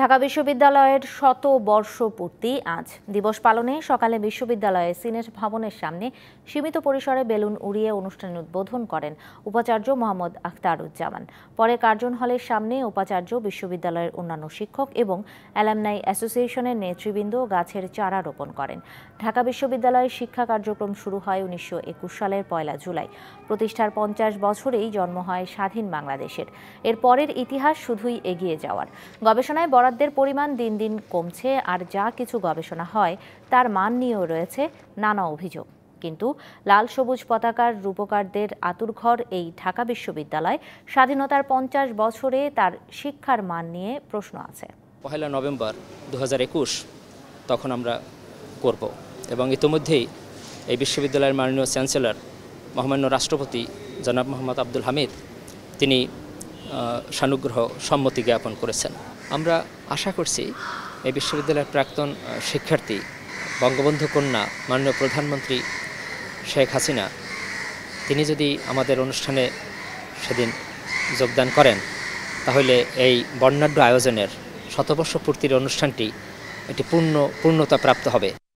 ঢাকা বিশ্ববিদ্যালয়ের শত বর্ষপূর্তি আজ দিবস পালনে সকালে বিশ্ববিদ্যালয়ে সিনেট ভবনের সামনে সীমিত পরিসরে বেলুন উড়িয়ে অনুষ্ঠানের উদ্বোধন করেন উপাচার্য মোহাম্মদ আখতারুজ্জামান পরে কার্জন হলের সামনে উপাচার্য বিশ্ববিদ্যালয়ের অন্যান্য শিক্ষক এবং অ্যালামনাই অ্যাসোসিয়েশনের নেতৃবৃন্দ গাছের চারা রোপণ করেন ঢাকা বিশ্ববিদ্যালয়ে শিক্ষা কার্যক্রম শুরু হয় উনিশশো সালের পয়লা জুলাই প্রতিষ্ঠার পঞ্চাশ বছরেই জন্ম হয় স্বাধীন বাংলাদেশের এর পরের ইতিহাস শুধুই এগিয়ে যাওয়ার গবেষণায় বরাদ্দের পরিমাণ দিন দিন কমছে আর যা কিছু গবেষণা হয় তার মান নিয়েও রয়েছে নানা অভিযোগ কিন্তু লাল সবুজ পতাকার রূপকারদের আতুরঘর এই ঢাকা বিশ্ববিদ্যালয় স্বাধীনতার পঞ্চাশ বছরে তার শিক্ষার মান নিয়ে প্রশ্ন আছে পহেলা নভেম্বর দু তখন আমরা করব এবং ইতিমধ্যেই এই বিশ্ববিদ্যালয়ের মাননীয় চ্যান্সেলর মহামান্য রাষ্ট্রপতি জনাব মোহাম্মদ আব্দুল হামিদ তিনি সানুগ্রহ সম্মতি জ্ঞাপন করেছেন আমরা আশা করছি এই বিশ্ববিদ্যালয়ের প্রাক্তন শিক্ষার্থী বঙ্গবন্ধু কন্যা মাননীয় প্রধানমন্ত্রী শেখ হাসিনা তিনি যদি আমাদের অনুষ্ঠানে সেদিন যোগদান করেন তাহলে এই বর্ণাঢ্য আয়োজনের শতবর্ষ পূর্তির অনুষ্ঠানটি একটি পূর্ণ পূর্ণতা প্রাপ্ত হবে